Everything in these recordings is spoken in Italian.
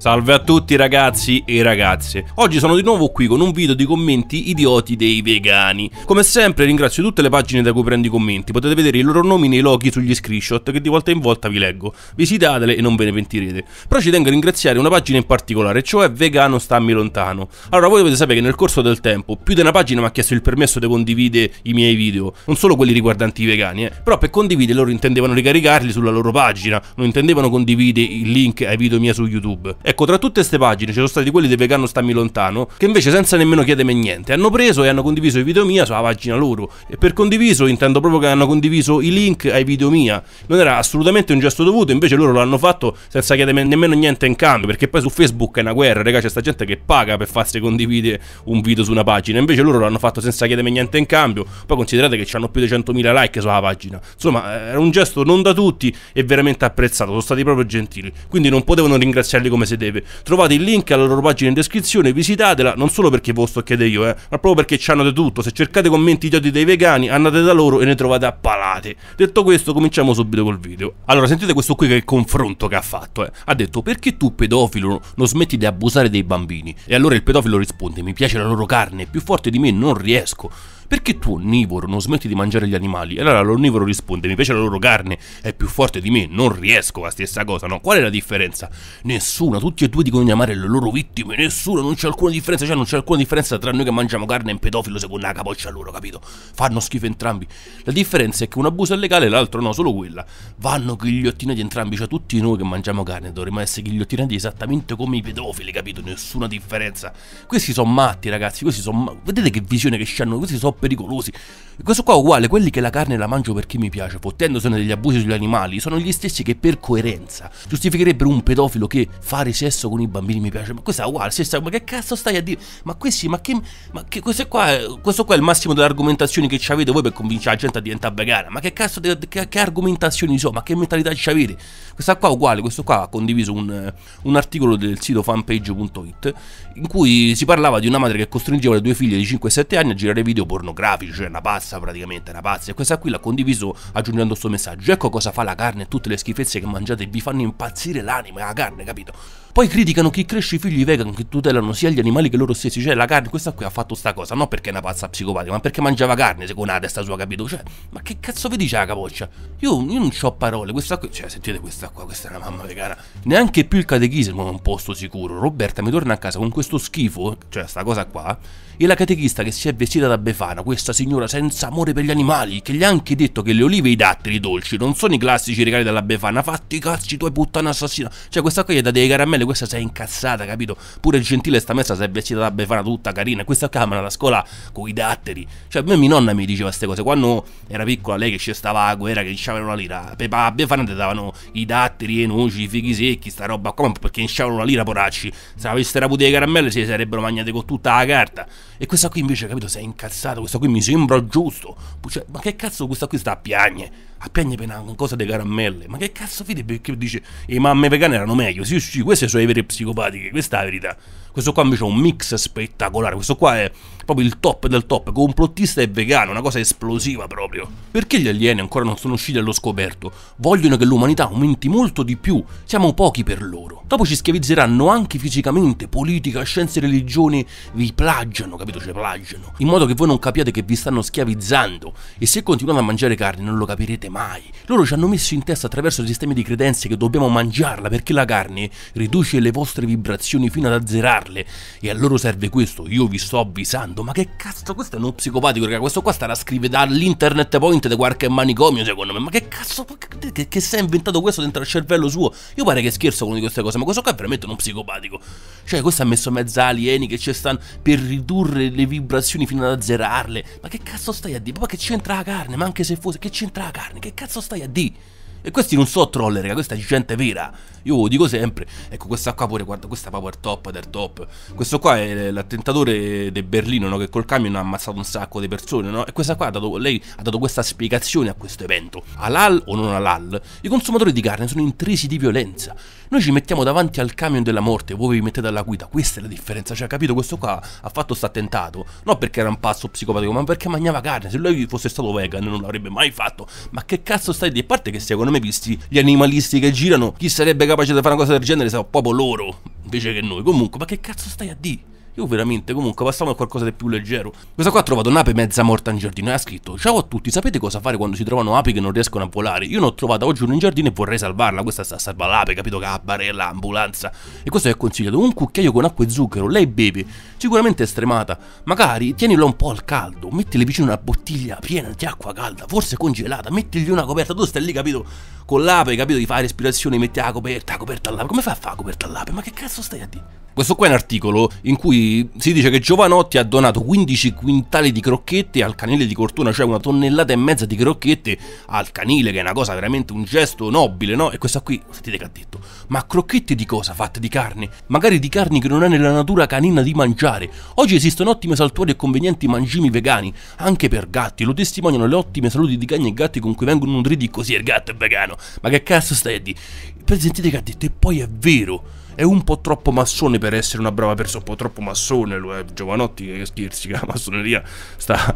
Salve a tutti ragazzi e ragazze, oggi sono di nuovo qui con un video di commenti idioti dei vegani. Come sempre ringrazio tutte le pagine da cui prendo i commenti, potete vedere i loro nomi nei loghi sugli screenshot che di volta in volta vi leggo, visitatele e non ve ne pentirete. Però ci tengo a ringraziare una pagina in particolare, cioè Vegano Stammi Lontano. Allora voi dovete sapere che nel corso del tempo più di una pagina mi ha chiesto il permesso di condividere i miei video, non solo quelli riguardanti i vegani, eh. però per condividere loro intendevano ricaricarli sulla loro pagina, non intendevano condividere il link ai video miei su YouTube. Ecco, tra tutte queste pagine ci sono stati quelli del vegano stammi lontano, che invece senza nemmeno chiedermi niente, hanno preso e hanno condiviso i video mia sulla pagina loro. E per condiviso intendo proprio che hanno condiviso i link ai video mia. Non era assolutamente un gesto dovuto, invece loro l'hanno fatto senza chiedermi nemmeno niente in cambio, perché poi su Facebook è una guerra, ragazzi, c'è sta gente che paga per farsi condividere un video su una pagina, invece loro l'hanno fatto senza chiedermi niente in cambio. Poi considerate che hanno più di 100.000 like sulla pagina. Insomma, eh, era un gesto non da tutti e veramente apprezzato, sono stati proprio gentili. Quindi non potevano ringraziarli come se deve. Trovate il link alla loro pagina in descrizione, visitatela, non solo perché ve lo sto chiedendo io, eh, ma proprio perché c'hanno di tutto. Se cercate commenti idioti dei vegani, andate da loro e ne trovate a palate. Detto questo, cominciamo subito col video. Allora, sentite questo qui che è il confronto che ha fatto, eh. Ha detto, perché tu pedofilo non smetti di abusare dei bambini? E allora il pedofilo risponde, mi piace la loro carne, più forte di me non riesco perché tu onnivoro non smetti di mangiare gli animali? E allora l'onnivoro risponde, mi piace la loro carne, è più forte di me, non riesco a stessa cosa, no? Qual è la differenza? Nessuna, tutti e due dicono di amare le loro vittime, nessuna, non c'è alcuna differenza, cioè non c'è alcuna differenza tra noi che mangiamo carne e un pedofilo secondo la capoccia loro, capito? Fanno schifo entrambi. La differenza è che un abuso è legale e l'altro no, solo quella. Vanno ghigliottinati entrambi, cioè tutti noi che mangiamo carne dovremmo essere ghigliottinati esattamente come i pedofili, capito? Nessuna differenza. Questi sono matti, ragazzi, questi sono Vedete che visione che hanno, questi sono pericolosi. E questo qua è uguale, quelli che la carne la mangio perché mi piace, fottendosene degli abusi sugli animali, sono gli stessi che per coerenza giustificherebbero un pedofilo che fare sesso con i bambini mi piace. Ma questa è uguale, stessa, ma che cazzo stai a dire? Ma questi, ma che, ma che questo qua, questo qua è il massimo delle argomentazioni che ci avete voi per convincere la gente a diventare vegana. Ma che cazzo, di. che, che, argomentazioni so, ma che mentalità ci avete? Questa qua è uguale, questo qua ha condiviso un, un articolo del sito fanpage.it in cui si parlava di una madre che costringeva le due figlie di 5-7 anni a girare video pornografici, cioè una pazza pazza praticamente, una pazza. E questa qui l'ha condiviso aggiungendo questo messaggio. Ecco cosa fa la carne e tutte le schifezze che mangiate vi fanno impazzire l'anima e la carne, capito? Poi criticano chi cresce i figli vegan che tutelano sia gli animali che loro stessi, cioè la carne, questa qui ha fatto sta cosa, non perché è una pazza psicopatica, ma perché mangiava carne, secondo la testa sua, capito? Cioè, ma che cazzo vi dice la capoccia? Io, io non ho parole, questa qui, cioè sentite questa qua, questa è una mamma vegana. Neanche più il catechismo è un posto sicuro. Roberta mi torna a casa con questo schifo, cioè sta cosa qua, e la catechista che si è vestita da befana, questa signora senza senza amore per gli animali, che gli ha anche detto che le olive e i datteri dolci non sono i classici regali della Befana, fatti i cazzi tuoi puttana assassina. Cioè questa qua gli dà delle caramelle, questa si è incazzata, capito? Pure gentile sta messa si è vestita da Befana tutta carina, questa qua camera alla scuola con i datteri. Cioè a me mia nonna mi diceva queste cose, quando era piccola lei che ci stava a guerra, che dicevano la lira, a Befana ti davano i datteri, i noci, i fichi secchi, sta roba qua, perché dicevano la lira poracci. Se avessero avuto le caramelle si sarebbero mangiate con tutta la carta. E questa qui invece, capito, si è incazzata, questa qui mi sembra giusto gusto. Cioè, ma che cazzo questa qui sta a piagne? A piagne per una cosa di caramelle. Ma che cazzo fide perché dice i mamme vegane erano meglio? Sì, sì, queste sono le vere psicopatiche, questa è la verità. Questo qua invece è un mix spettacolare. Questo qua è proprio il top del top, complottista e vegano, una cosa esplosiva proprio. Perché gli alieni ancora non sono usciti allo scoperto? Vogliono che l'umanità aumenti molto di più, siamo pochi per loro. Dopo ci schiavizzeranno anche fisicamente, politica, scienze e religione, vi plagiano, capito? Cioè plagiano. In modo che voi non capiate che vi stanno schiavizzando e se continuate a mangiare carne non lo capirete mai. Loro ci hanno messo in testa attraverso sistemi di credenze che dobbiamo mangiarla perché la carne riduce le vostre vibrazioni fino ad azzerarle e a loro serve questo, io vi sto avvisando Riccardo, ma che cazzo, questo è uno psicopatico, raga, questo qua starà a scrivere dall'internet point di qualche manicomio, secondo me, ma che cazzo, che, che, si è inventato questo dentro al cervello suo? Io pare che scherzo con di queste cose, ma questo qua è veramente uno psicopatico. Cioè, questo ha messo mezza alieni che ci stanno per ridurre le vibrazioni fino ad azzerarle. Ma che cazzo stai a dire? Ma che c'entra la carne? Ma anche se fosse, che c'entra la carne? Che cazzo stai a dire? E questi non sono troll, raga, questa è gente vera. Io lo dico sempre. Ecco, questa qua pure, guarda, questa power top, del top. Questo qua è l'attentatore di Berlino, no? Che col camion ha ammazzato un sacco di persone, no? E questa qua ha dato, lei ha dato questa spiegazione a questo evento. Halal o non halal, i consumatori di carne sono intrisi di violenza. Noi ci mettiamo davanti al camion della morte, voi vi mettete alla guida, questa è la differenza, cioè capito, questo qua ha fatto sta attentato, non perché era un pazzo psicopatico, ma perché mangiava carne, se lui fosse stato vegan non l'avrebbe mai fatto, ma che cazzo stai di? A parte che secondo me visti gli animalisti che girano, chi sarebbe capace di fare una cosa del genere se proprio loro, invece che noi, comunque, ma che cazzo stai a dire? Io veramente, comunque, passiamo a qualcosa di più leggero. Questa qua ha trovato un'ape mezza morta in giardino e ha scritto Ciao a tutti, sapete cosa fare quando si trovano api che non riescono a volare? Io ne ho trovata oggi in giardino e vorrei salvarla. Questa sta a salvare l'ape, capito? Cabarella, ambulanza. E questo è consigliato. Un cucchiaio con acqua e zucchero, lei beve. Sicuramente è stremata. Magari tienilo un po' al caldo, mettile vicino una bottiglia piena di acqua calda, forse congelata, mettigli una coperta. Tu stai lì, capito? Con l'ape, capito? Di fare respirazione, metti la coperta, la coperta all'ape. Come fai a fare la coperta all'ape? Ma che cazzo stai a dire? Questo qua è un articolo in cui si dice che Giovanotti ha donato 15 quintali di crocchette al canile di Cortona, cioè una tonnellata e mezza di crocchette al canile, che è una cosa veramente un gesto nobile, no? E questa qui, sentite che ha detto, ma crocchette di cosa fatte di carne? Magari di carni che non è nella natura canina di mangiare. Oggi esistono ottime saltuarie e convenienti mangimi vegani, anche per gatti, lo testimoniano le ottime saluti di cani e gatti con cui vengono nutriti così, il gatto è vegano. Ma che cazzo stai a dire? Sentite che ha detto, e poi è vero è un po' troppo massone per essere una brava persona, un po' troppo massone lo è, Giovanotti che scherzi, che la massoneria sta...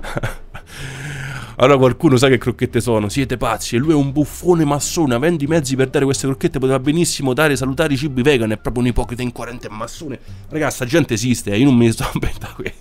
allora qualcuno sa che crocchette sono, siete pazzi, e lui è un buffone massone, avendo i mezzi per dare queste crocchette poteva benissimo dare salutare i cibi vegan, è proprio un ipocrita incoerente massone. Ragazzi, sta gente esiste, eh, io non mi sto inventando questo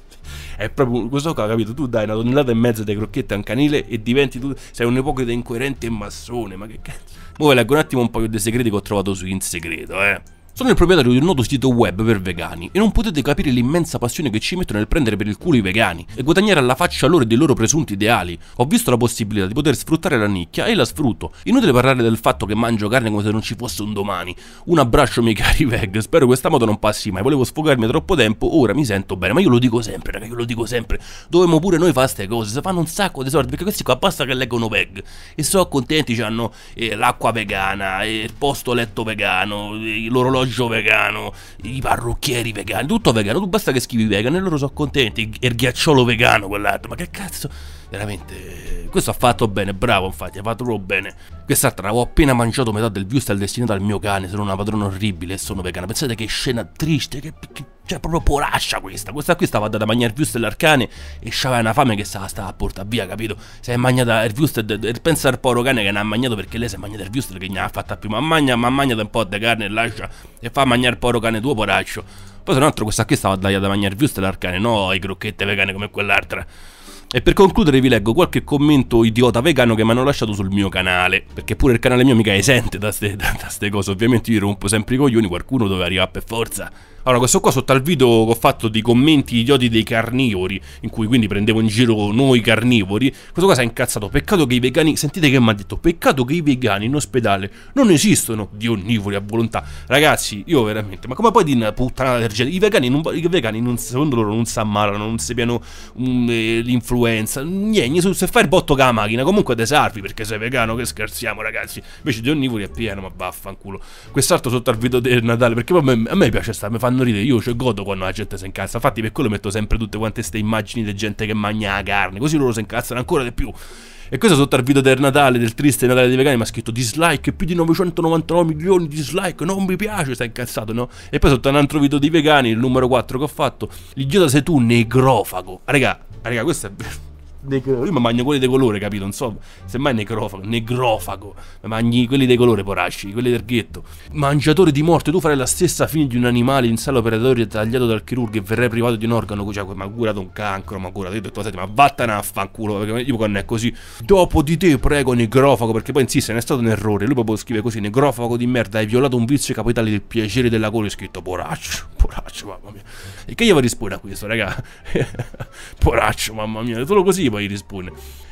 è proprio questo qua, capito? Tu dai una tonnellata e mezza di crocchette a un canile e diventi tu, sei un ipocrita incoerente e massone, ma che cazzo. Ora leggo un attimo un paio di segreti che ho trovato su in segreto, eh. Sono il proprietario di un noto sito web per vegani e non potete capire l'immensa passione che ci mettono nel prendere per il culo i vegani e guadagnare alla faccia loro dei loro presunti ideali. Ho visto la possibilità di poter sfruttare la nicchia e la sfrutto. Inutile parlare del fatto che mangio carne come se non ci fosse un domani. Un abbraccio miei cari veg, spero questa moto non passi mai, volevo sfogarmi troppo tempo, ora mi sento bene, ma io lo dico sempre, raga, io lo dico sempre. Dovremmo pure noi fare queste cose, si fanno un sacco di soldi perché questi qua basta che leggono veg e sono contenti, hanno eh, l'acqua vegana, eh, il posto letto vegano, eh, l'orologio orologio vegano, i parrucchieri vegani, tutto vegano. Tu basta che scrivi vegano e loro sono contenti. il ghiacciolo vegano, quell'altro. Ma che cazzo? Veramente, questo ha fatto bene, bravo infatti, ha fatto proprio bene. Quest'altra l'avevo appena mangiato metà del viewstel destinato al mio cane, sono una padrona orribile e sono vegana. Pensate che scena triste, che, che cioè proprio poraccia questa. Questa qui stava andata a mangiare il viewstel al cane e c'aveva una fame che stava, stava a portare via, capito? Si è mangiata il viewstel, pensa al povero cane che ne ha mangiato perché lei si è mangiata il viewstel che ne ha fatta più. Ma mangia, ma mangia un po' di carne e lascia e fa mangiare il povero cane tuo poraccio. Poi se non altro questa qui stava andata a mangiare il viewstel al cane, no i crocchette vegane come quell'altra. E per concludere vi leggo qualche commento idiota vegano che mi hanno lasciato sul mio canale, perché pure il canale mio mica esente da queste cose, ovviamente io rompo sempre i coglioni, qualcuno doveva arrivare per forza. Allora, questo qua sotto al video che ho fatto dei commenti idioti dei carnivori, in cui quindi prendevo in giro noi carnivori, questo qua si è incazzato. Peccato che i vegani, sentite che mi ha detto, peccato che i vegani in ospedale non esistono di onnivori a volontà. Ragazzi, io veramente, ma come poi di una puttana del genere? I vegani, non, i vegani non, secondo loro non si ammalano, non si piano mm, eh, l'influenza influenza, niente, su se fai il botto con la macchina, comunque te salvi perché sei vegano, che scherziamo ragazzi, invece di onnivori è pieno, ma vaffanculo. Quest'altro sotto al video del Natale, perché a me, a me piace stare, mi fanno ridere, io cioè godo quando la gente si incazza, infatti per quello metto sempre tutte quante queste immagini di gente che mangia la carne, così loro si incazzano ancora di più. E questo sotto al video del Natale, del triste Natale dei vegani, mi ha scritto dislike, più di 999 milioni di dislike, non mi piace, sta incazzato, no? E poi sotto un altro video dei vegani, il numero 4 che ho fatto, l'idiota sei tu, negrofago. Raga, raga, questo è... Necro... Io mi mangio quelli di colore, capito? Non so, semmai necrofago, negrofago. Mi mangi quelli di colore, poracci, quelli del ghetto. Mangiatore di morte, tu farai la stessa fine di un animale in sala operatoria tagliato dal chirurgo e verrai privato di un organo, cioè, ma curato un cancro, ma curato. Io ho detto, ma vattene a fanculo, perché io quando è così. Dopo di te, prego, necrofago, perché poi insiste, non è stato un errore. Lui proprio scrive così, necrofago di merda, hai violato un vizio capitale del piacere della gola. Ho scritto, poraccio, poraccio, mamma mia. E che io a rispondere a questo, raga? poraccio, mamma mia, solo così tipo ai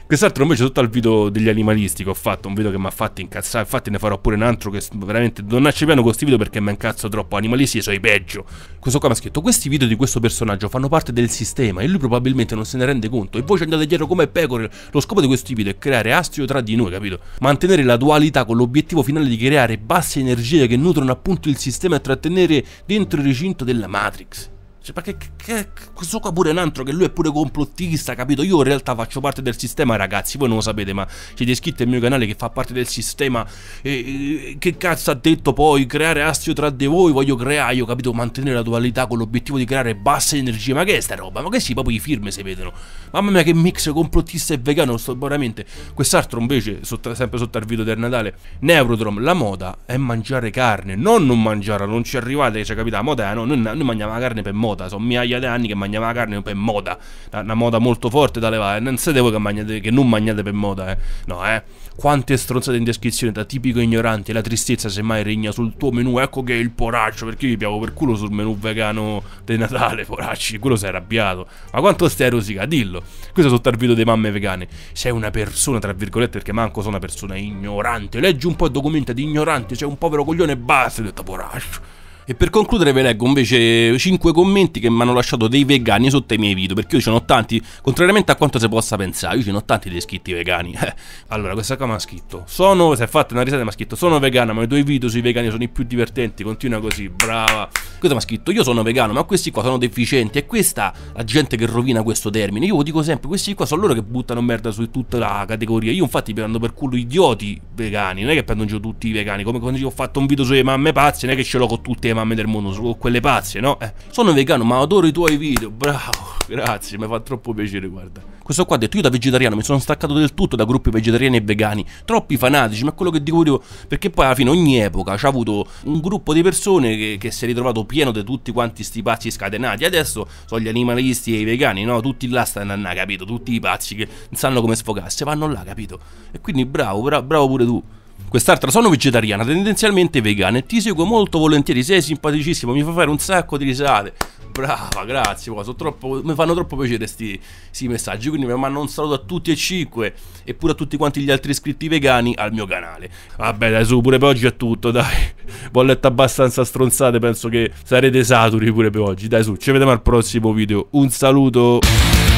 Quest'altro invece è tutto al video degli animalisti che ho fatto, un video che mi ha fatto incazzare, infatti ne farò pure un altro che veramente non nasce piano con questi video perché mi incazzo troppo, animalisti sono i peggio. Questo qua mi ha scritto, questi video di questo personaggio fanno parte del sistema e lui probabilmente non se ne rende conto e voi ci andate dietro come pecore, lo scopo di questi video è creare astio tra di noi, capito? Mantenere la dualità con l'obiettivo finale di creare basse energie che nutrono appunto il sistema e trattenere dentro il recinto della Matrix. Cioè, perché che, questo qua pure è un altro che lui è pure complottista, capito? Io in realtà faccio parte del sistema, ragazzi, voi non lo sapete, ma c'è iscritti il mio canale che fa parte del sistema. E, e, che cazzo ha detto poi? Creare astio tra di voi, voglio creare, io capito, mantenere la dualità con l'obiettivo di creare basse energie. Ma che è sta roba? Ma che sì, proprio i firme si vedono. Mamma mia, che mix complottista e vegano, sto veramente. Quest'altro invece, sotto, sempre sotto al video del Natale, Neurodrom, la moda è mangiare carne, non non mangiarla, non ci arrivate, cioè capito, la moda è no, noi, noi mangiamo la carne per moda moda. Sono migliaia di anni che mangiamo la carne per moda. Una, moda molto forte da levare. Non siete voi che, mangiate, che non mangiate per moda, eh. No, eh. Quante stronzate in descrizione da tipico ignorante. La tristezza semmai regna sul tuo menù. Ecco che è il poraccio. Perché io vi piavo per culo sul menù vegano di Natale, poracci. Quello sei arrabbiato. Ma quanto stai a rosica? Dillo. Questo sotto il video dei mamme vegane. Sei una persona, tra virgolette, perché manco sono una persona ignorante. Leggi un po' il documento di ignorante. Sei un povero coglione e basta. Ho detto poraccio. E per concludere vi leggo invece 5 commenti che mi hanno lasciato dei vegani sotto i miei video, perché io ce n'ho tanti, contrariamente a quanto si possa pensare, io ce n'ho tanti di iscritti vegani. allora, questa qua mi ha scritto, sono, si è fatta una risata mi ha scritto, sono vegana, ma i tuoi video sui vegani sono i più divertenti, continua così, brava. Cosa mi ha scritto? Io sono vegano, ma questi qua sono deficienti. E questa la gente che rovina questo termine. Io lo dico sempre, questi qua sono loro che buttano merda su tutta la categoria. Io infatti prendo per culo idioti vegani, non è che prendo in tutti i vegani, come quando ho fatto un video sulle mamme pazze, non è che ce l'ho con tutte le mamme del mondo, solo quelle pazze, no? Eh. Sono vegano, ma adoro i tuoi video, bravo, grazie, mi fa troppo piacere, guarda. Questo qua ha detto io da vegetariano mi sono staccato del tutto da gruppi vegetariani e vegani, troppi fanatici, ma quello che dico io, perché poi alla fine ogni epoca c'ha avuto un gruppo di persone che, che si è ritrovato pieno di tutti quanti sti pazzi scatenati, adesso sono gli animalisti e i vegani, no? Tutti là stanno là, capito? Tutti i pazzi che non sanno come sfogarsi, vanno là, capito? E quindi bravo, bravo, bravo pure tu. Quest'altra sono vegetariana, tendenzialmente vegana e ti seguo molto volentieri, sei simpaticissimo, mi fa fare un sacco di risate. Brava, grazie, troppo, mi fanno troppo piacere questi messaggi, quindi mi mando un saluto a tutti e cinque e pure a tutti quanti gli altri iscritti vegani al mio canale. Vabbè dai su, pure per oggi è tutto, dai. Ho letto abbastanza stronzate, penso che sarete saturi pure per oggi. Dai su, ci vediamo al prossimo video. Un saluto.